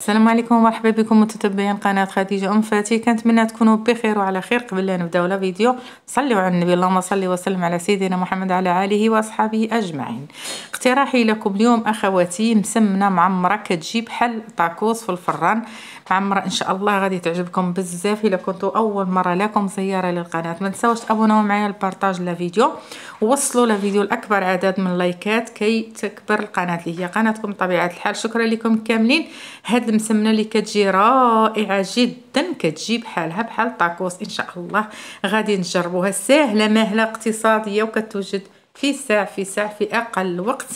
السلام عليكم ومرحبا بكم متتبعين قناة خديجة أم فاتي كنتمنى تكونوا بخير وعلى خير قبل لا نبداو فيديو صلوا على النبي اللهم صل وسلم على سيدنا محمد على آله وأصحابه أجمعين اقتراحي لكم اليوم أخواتي مسمنة معمرة كتجي حل طاكوس في الفران عمرة ان شاء الله غادي تعجبكم بزاف الا كنتوا اول مرة لكم زيارة للقناة ما تنساوش تابوناو معايا البارطاج لا فيديو ووصلوا لا فيديو لاكبر عدد من اللايكات كي تكبر القناة اللي هي قناتكم بطبيعة الحال شكرا لكم كاملين هاد المسمنة اللي كتجي رائعة جدا كتجي بحالها بحال طاكوس ان شاء الله غادي نجربوها سهلة مهلة اقتصادية وكتوجد في ساع في ساع في اقل وقت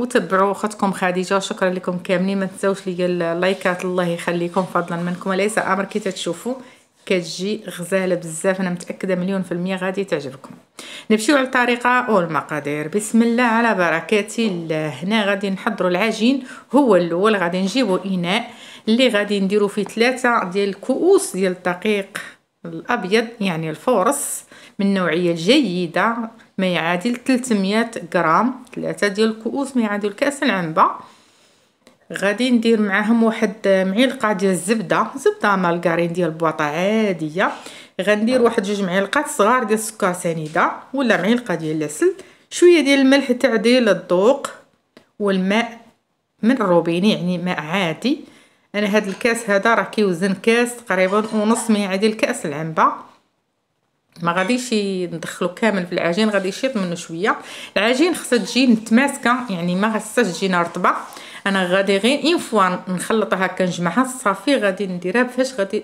وتبعوا اختكم خديجه شكرا لكم كاملين ما تنساوش ليا اللايكات الله يخليكم فضلا منكم وليس امر كي تشوفوا كتجي غزاله بزاف انا متاكده مليون في المية غادي تعجبكم نمشيو على الطريقه والمقادير بسم الله على بركه الله هنا غادي نحضروا العجين هو الاول غادي نجيبوا اناء اللي غادي نديروا فيه ثلاثة ديال الكؤوس ديال الدقيق الابيض يعني الفورص من نوعية جيدة ما يعادل 300 غرام ثلاثه ديال الكؤوس ما يعادل كاس العنبه غادي ندير معاهم واحد معلقه ديال الزبده زبده مالغارين ديال البواطه عاديه غندير واحد جوج معالق صغار ديال السكر سنيده ولا معلقه ديال العسل شويه ديال الملح تعديل الذوق والماء من الروبين يعني ماء عادي انا هاد الكاس هذا راه كيوزن كاس تقريبا ونص ما يعادل كاس العنبه ما غاديش ندخلو كامل في العجين غادي يشيط منه شويه العجين خصها تجي متماسكه يعني ما خصهاش تجينا رطبه انا غادي غير اون فوا نخلطها هكا نجمعها صافي غادي نديرها فاش غادي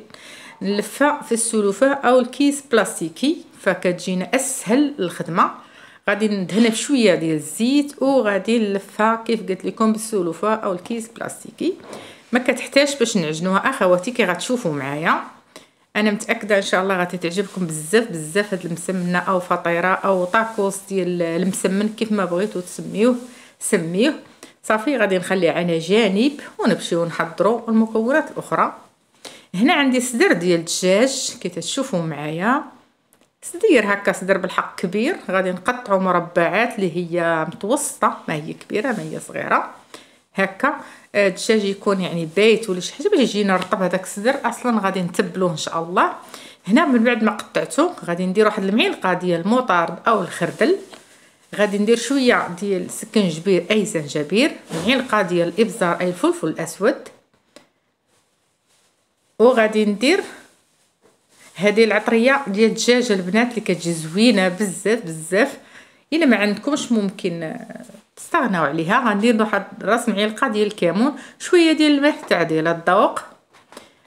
نلفها في السلوفه او الكيس بلاستيكي فكتجينا اسهل الخدمه غادي ندهنها بشويه ديال الزيت وغادي نلفها كيف قلت لكم بالسلوفه او الكيس بلاستيكي ما كتحتاج باش نعجنوها اخواتي كي غتشوفوا معايا انا متاكده ان شاء الله غتعجبكم بزاف بزاف هاد المسمنه او فطيره او طاكوس ديال المسمن كيف ما بغيتو تسميوه سميوه صافي غادي نخليه على جانب ونمشيو نحضروا المكونات الاخرى هنا عندي صدر ديال الدجاج كي تشوفوا معايا صدير هكا صدر بالحق كبير غادي نقطعو مربعات اللي هي متوسطه ما هي كبيره ما هي صغيره هكا الدجاج آه، يكون يعني بايت ولا شي حاجه باش يجينا رطب هذاك الصدر اصلا غادي نتبلوه ان شاء الله هنا من بعد ما قطعته غادي ندير واحد المعلقه ديال المطارد او الخردل غادي ندير شويه ديال السكنجبير اي زنجبير معلقه ديال الابزار اي الفلفل الاسود وغادي ندير هذه العطريه ديال الدجاج البنات اللي كتجي زوينه بزاف بزاف الا ما عندكمش ممكن تستغناو عليها غندير واحد راس معلقه ديال الكمون شويه ديال الملح ديال الذوق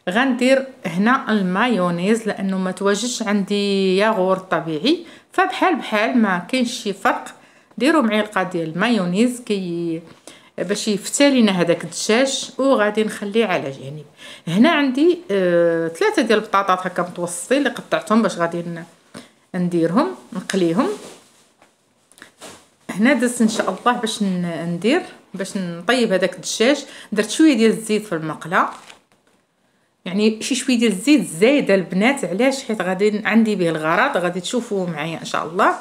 غندير هنا المايونيز لانه ما تواجدش عندي ياغور طبيعي فبحال بحال ما كاينش شي فرق ديروا معلقه ديال المايونيز كي باش يفتى لينا هذاك الدجاج وغادي نخليه على جانب هنا عندي آه، ثلاثه ديال البطاطات هكا متوسطين اللي قطعتهم باش غادي نديرهم نقليهم هنا درت ان شاء الله باش ندير باش نطيب هذاك الدجاج درت شويه ديال الزيت في المقله يعني شي شويه ديال الزيت زايده البنات علاش حيت غادي عندي به الغرض غادي تشوفوا معايا ان شاء الله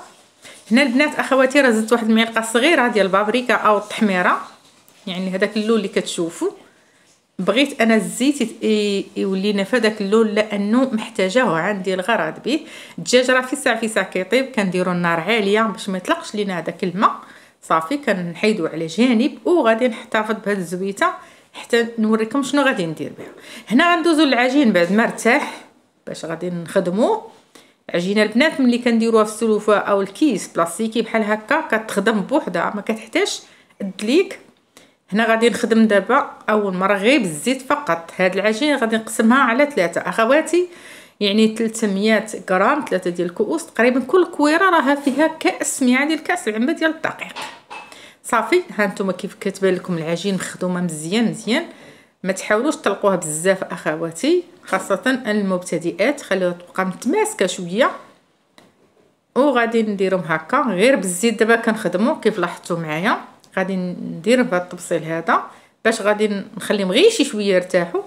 هنا البنات اخواتي راه زدت واحد المعلقه صغيره ديال البابريكا او التحميره يعني هذاك اللون اللي كتشوفوا بغيت انا الزيت يولي لنا داك اللون لانه محتاجاه عندي الغرض به الدجاج راه في ساعه في ساعه كيطيب كنديرو النار عاليه باش ما يطلقش لينا هذاك الماء صافي كنحيدو على جانب وغادي نحتفظ بهاد الزويته حتى نوريكم شنو غادي ندير بها هنا غندوزو للعجين بعد ما ارتاح باش غادي نخدمو العجينه البنات ملي كنديروها في السلوفه او الكيس بلاستيكي بحال هكا كتخدم بوحدها ما كتحتاجش الدليك هنا غادي نخدم دابا اول مره غير بالزيت فقط هاد العجينه غادي نقسمها على ثلاثه اخواتي يعني 300 غرام ثلاثه ديال الكؤوس تقريبا كل كويره راها فيها كاس ميعه ديال كاس العمه ديال الدقيق صافي ها نتوما كيف كتبان لكم العجين مخدومه مزيان مزيان ما تحاولوش تطلقوها بزاف اخواتي خاصه المبتدئات خليوها تبقى متماسكه شويه وغادي نديرهم هكا غير بالزيت دابا كنخدمو كيف لاحظتوا معايا غادي ندير بهذا التبصيل هذا باش غادي نخليهم غير شي شويه يرتاحوا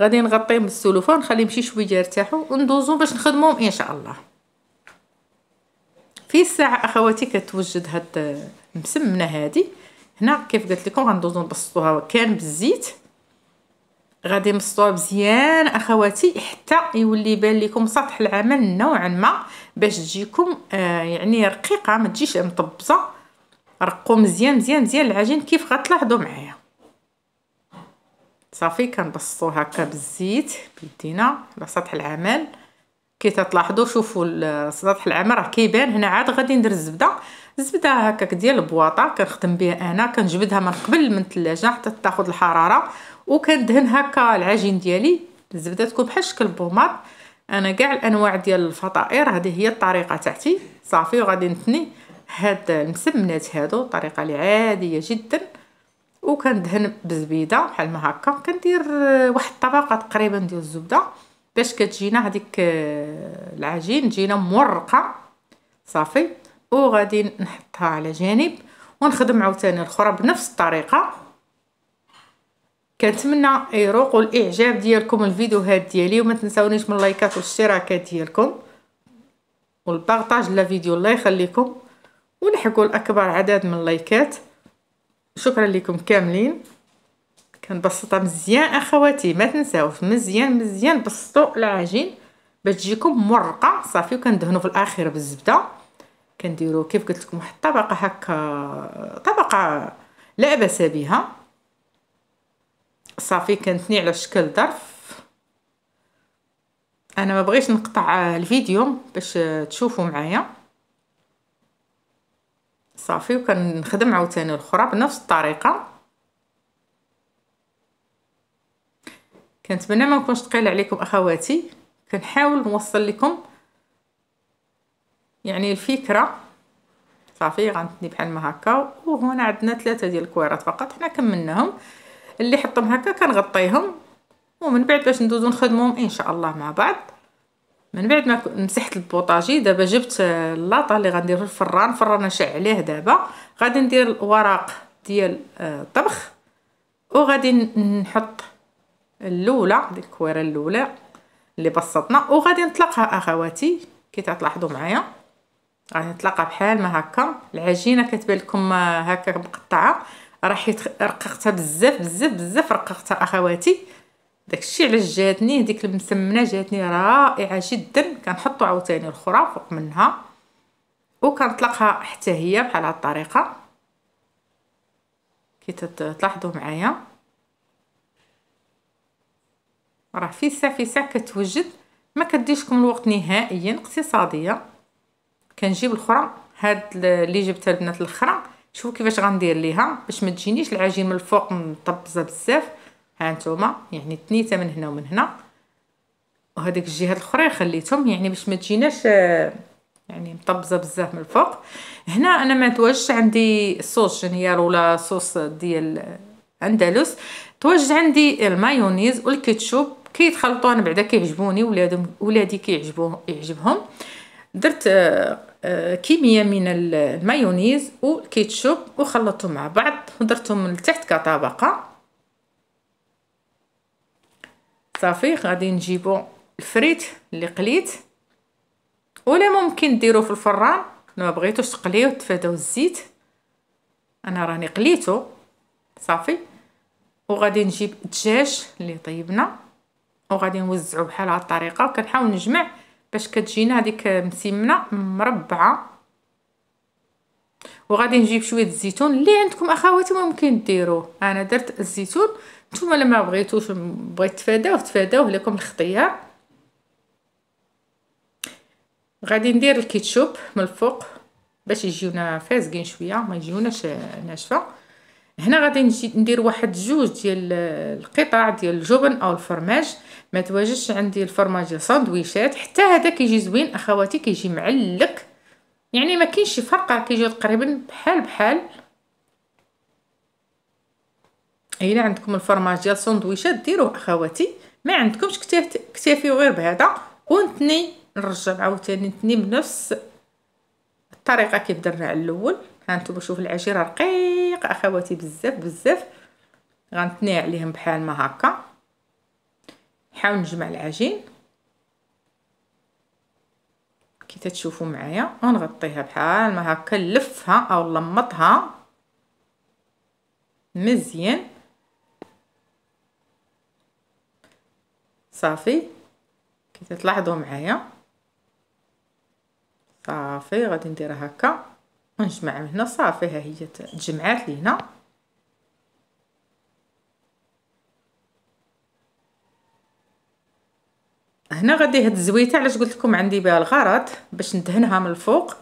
غادي نغطيهم بالسلوفان نخليهم شي شويه يرتاحوا وندوزو باش نخدمهم ان شاء الله في الساعه اخواتي كتوجد هاد المسمنه هادي هنا كيف قلت لكم غندوزو نبسطوها كان بالزيت غادي نبسطوها مزيان اخواتي حتى يولي يبان لكم سطح العمل نوعا ما باش تجيكم آه يعني رقيقه ما تجيش مطبزه رقوا مزيان مزيان مزيان العجين كيف غتلاحظوا معايا صافي كنبسطو هكا بالزيت بيدينا على سطح العمل كي تلاحظوا شوفوا سطح العمل راه كيبان هنا عاد غادي ندير الزبده الزبده هكاك ديال البواطه كنخدم بها انا كنجبدها من قبل من الثلاجه حتى تاخذ الحراره وكندهن هكا العجين ديالي الزبده تكون بحال شكل بوماط انا كاع الانواع ديال الفطائر هذه هي الطريقه تاعتي صافي وغادي نتني هاد المسمنات هادو طريقة لي عاديه جدا وكندهن بزبيدة بحال ما هكا كندير واحد الطبقه تقريبا ديال الزبده باش كتجينا هذيك آه، العجين تجينا مورقه صافي وغادي نحطها على جانب ونخدم عاوتاني الاخرى بنفس الطريقه كنتمنى يروق الاعجاب ديالكم الفيديوهات ديالي وما تنساونيش من اللايكات والاشتراكات ديالكم والبارطاج لا فيديو الله يخليكم ونحقوا لأكبر عدد من اللايكات شكرا لكم كاملين كنبسطها مزيان اخواتي ما تنساوش مزيان مزيان بسطوا العجين باش تجيكم مرقه صافي وكندهنوا في الاخير بالزبده كنديروا كيف قلت لكم واحد الطبقه هكا طبقه لا باس بها صافي كنتني على شكل ظرف انا ما بغيش نقطع الفيديو باش تشوفوا معايا صافي وكنخدم عاوتاني الاخرى بنفس الطريقه كنتمنى ما نكونش ثقيله عليكم اخواتي كنحاول نوصل لكم يعني الفكره صافي غنتني بحال ما هكا وهنا عندنا ثلاثه ديال الكويرات فقط حنا كملناهم اللي حطهم هكا كنغطيهم ومن بعد باش ندوزو نخدمهم ان شاء الله مع بعض من بعد ما مسحت البوطاجي دابا جبت اللاطه اللي غندير في الفران فرانه شعليه دابا غادي ندير الوراق ديال آه، الطبخ وغادي نحط الاولى ديك الكويره الاولى اللي بسطنا وغادي نطلقها اخواتي كي تلاحظوا معايا غادي نطلقها بحال ما هكا العجينه كتبان لكم آه، هكا مقطعه راح رققتها بزاف بزاف بزاف رققتها اخواتي داكشي علاش جاتني هذيك المسمنه جاتني رائعه جدا كنحطو عاوتاني الاخرى فوق منها وكنطلقها حتى هي بحال هاد الطريقه كي تلاحظوا معايا راه في ساعه في كتوجد ما كديشكم الوقت نهائيا اقتصاديه كنجيب الاخرى هاد اللي جبتها البنات الاخرى شوفوا كيفاش غندير ليها باش ما تجينيش العجين من الفوق مطبزه بزاف ها نتوما يعني تنيته من هنا ومن هنا وهذيك الجهات الاخرى خليتهم يعني باش ما تجيناش آه، يعني مطبزه بزاف من الفوق هنا انا ما توجدش عندي صوص جنيار يعني ولا صوص ديال اندلس توجد عندي المايونيز والكيتشوب كيتخلطوا انا بعدا كيعجبوني ولادهم ولادي كيعجبو يعجبهم درت آه، آه، كميه من المايونيز والكيتشوب وخلطتهم مع بعض ودرتهم لتحت كطبقه صافي غادي نجيبو الفريت اللي قليت ولا ممكن ديرو في الفران ما بغيتوش تقليو تفاداو الزيت انا راني قليتو صافي وغادي نجيب الدجاج اللي طيبنا وغادي نوزعو بحال هاد الطريقه وكنحاول نجمع باش كتجينا هذيك مسمنه مربعه وغادي نجيب شويه الزيتون اللي عندكم اخواتي ممكن ديروه انا درت الزيتون نتوما لما بغيتوش بغيت تفاداوه تفاداوه لكم الخطيه غادي ندير الكيتشوب من الفوق باش يجيونا فازقين شويه ما يجيوناش ناشفه هنا غادي نجي ندير واحد جوج ديال القطع ديال الجبن او الفرماج ما تواجدش عندي الفرماج ساندويشات حتى هذا كيجي زوين اخواتي كيجي معلك يعني ما كاينش شي فرق راه كيجيو تقريبا بحال بحال إيه، الا عندكم الفرماج ديال السندويشات ديروه اخواتي ما عندكمش كتافيو غير بهذا ونتني نرجع عاوتاني نتني بنفس الطريقه كيف درنا على الاول هانتوما شوف العجينه رقيقه اخواتي بزاف بزاف غنتني عليهم بحال ما هكا نحاول نجمع العجين كي تتشوفوا معايا ونغطيها بحال ما هكا نلفها او نلمطها مزيان صافي كي تلاحظوا معايا صافي غادي نديرها هكا ونجمع من هنا صافي ها هي تجمعات لينا هنا غادي هاد الزويته علاش قلت لكم عندي بها الغرض باش ندهنها من الفوق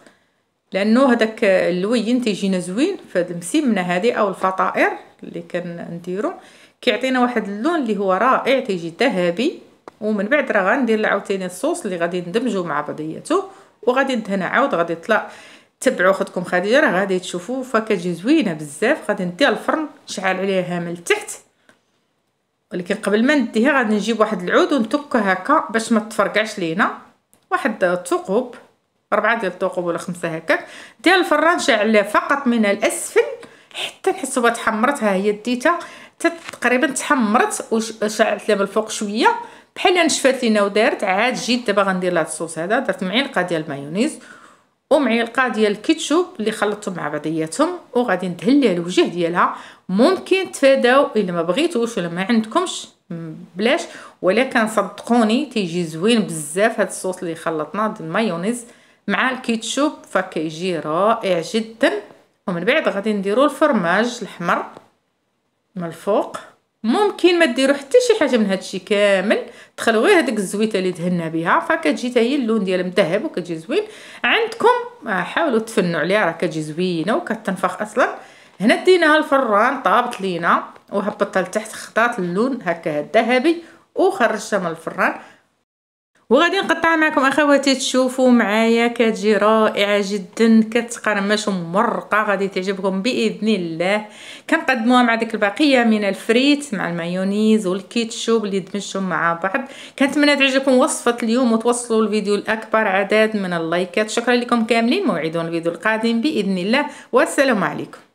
لانه هذاك اللوين تيجينا زوين في هاد المسيمنه هذه او الفطائر اللي كنديروا كيعطينا واحد اللون اللي هو رائع تيجي ذهبي ومن بعد راه غندير عاوتاني الصوص اللي غادي ندمجو مع بعضياته وغادي ندهنها عاود غادي يطلع تبعوا خدكم خديجه راه غادي تشوفوا فكتجي زوينه بزاف غادي نديها الفرن نشعل عليها من التحت ولكن قبل ما نديها غادي نجيب واحد العود ونتكه هكا باش ما تفرقعش لينا واحد الثقوب ربعة ديال الثقوب ولا خمسة هكا ديال الفران شعل فقط من الاسفل حتى نحسوا بها تحمرت ها هي ديتها تقريبا تحمرت وشعلت لها من الفوق شويه بحال نشفات لينا ودارت عاد جيت دابا غندير لها الصوص هذا درت معلقه ديال المايونيز ومعلقه ديال الكيتشوب اللي خلطتهم مع بعضياتهم وغادي ندهن ليها الوجه ديالها ممكن تفاداو الا ما بغيتوش ولا ما عندكمش بلاش ولكن صدقوني تيجي زوين بزاف هاد الصوص اللي خلطنا ديال المايونيز مع الكيتشوب فكيجي رائع جدا ومن بعد غادي نديرو الفرماج الاحمر من الفوق ممكن ما ديرو حتى شي حاجه من هادشي كامل دخلوا غير هذيك الزويته اللي دهنا بها فكتجي حتى هي اللون ديالها مذهب وكتجي زوين عندكم آه، حاولوا تفنوا عليها راه كتجي زوينه وكتنفخ اصلا هنا ديناها الفران طابت لينا وهبطت لتحت خطات اللون هكا الذهبي وخرجتها من الفران وغادي نقطع معكم اخواتي تشوفوا معايا كتجي رائعه جدا كتقرمش ومرقه غادي تعجبكم باذن الله كنقدموها مع ديك البقيه من الفريت مع المايونيز والكيتشوب اللي دمجتهم مع بعض كنتمنى تعجبكم وصفه اليوم وتوصلوا الفيديو لاكبر عدد من اللايكات شكرا لكم كاملين موعدون الفيديو القادم باذن الله والسلام عليكم